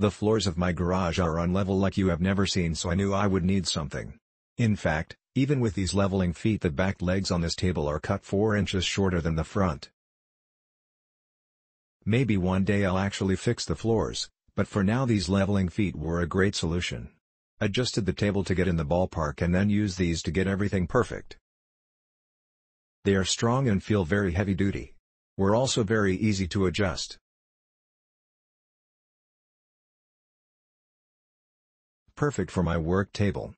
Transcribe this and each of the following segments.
The floors of my garage are on level like you have never seen so I knew I would need something. In fact, even with these leveling feet the back legs on this table are cut 4 inches shorter than the front. Maybe one day I'll actually fix the floors, but for now these leveling feet were a great solution. Adjusted the table to get in the ballpark and then used these to get everything perfect. They are strong and feel very heavy duty. Were also very easy to adjust. perfect for my work table.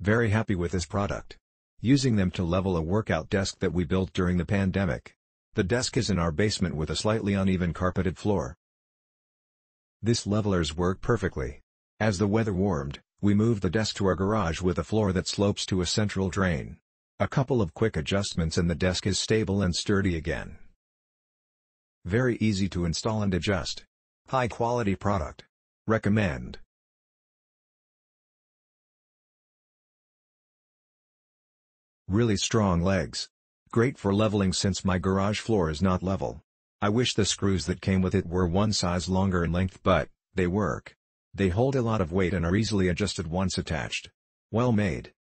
Very happy with this product. Using them to level a workout desk that we built during the pandemic. The desk is in our basement with a slightly uneven carpeted floor. This levelers work perfectly. As the weather warmed, we moved the desk to our garage with a floor that slopes to a central drain. A couple of quick adjustments and the desk is stable and sturdy again. Very easy to install and adjust. High quality product. Recommend. Really strong legs. Great for leveling since my garage floor is not level. I wish the screws that came with it were one size longer in length but, they work. They hold a lot of weight and are easily adjusted once attached. Well made.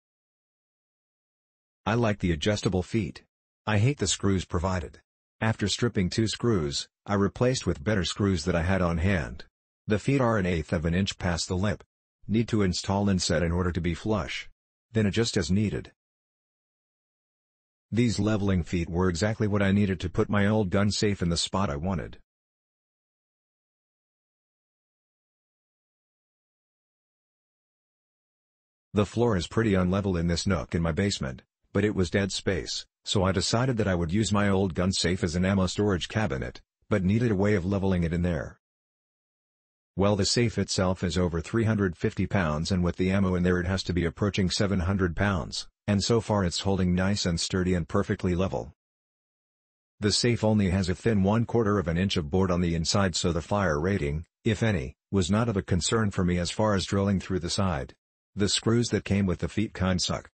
I like the adjustable feet. I hate the screws provided. After stripping two screws, I replaced with better screws that I had on hand. The feet are an eighth of an inch past the lip. Need to install inset in order to be flush. Then adjust as needed. These leveling feet were exactly what I needed to put my old gun safe in the spot I wanted. The floor is pretty unlevel in this nook in my basement but it was dead space, so I decided that I would use my old gun safe as an ammo storage cabinet, but needed a way of leveling it in there. Well the safe itself is over 350 pounds and with the ammo in there it has to be approaching 700 pounds, and so far it's holding nice and sturdy and perfectly level. The safe only has a thin one quarter of an inch of board on the inside so the fire rating, if any, was not of a concern for me as far as drilling through the side. The screws that came with the feet kind suck,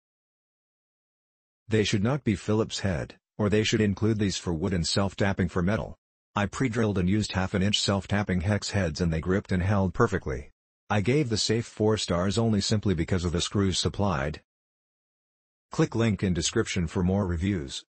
they should not be Phillips head, or they should include these for wood and self-tapping for metal. I pre-drilled and used half an inch self-tapping hex heads and they gripped and held perfectly. I gave the safe 4 stars only simply because of the screws supplied. Click link in description for more reviews.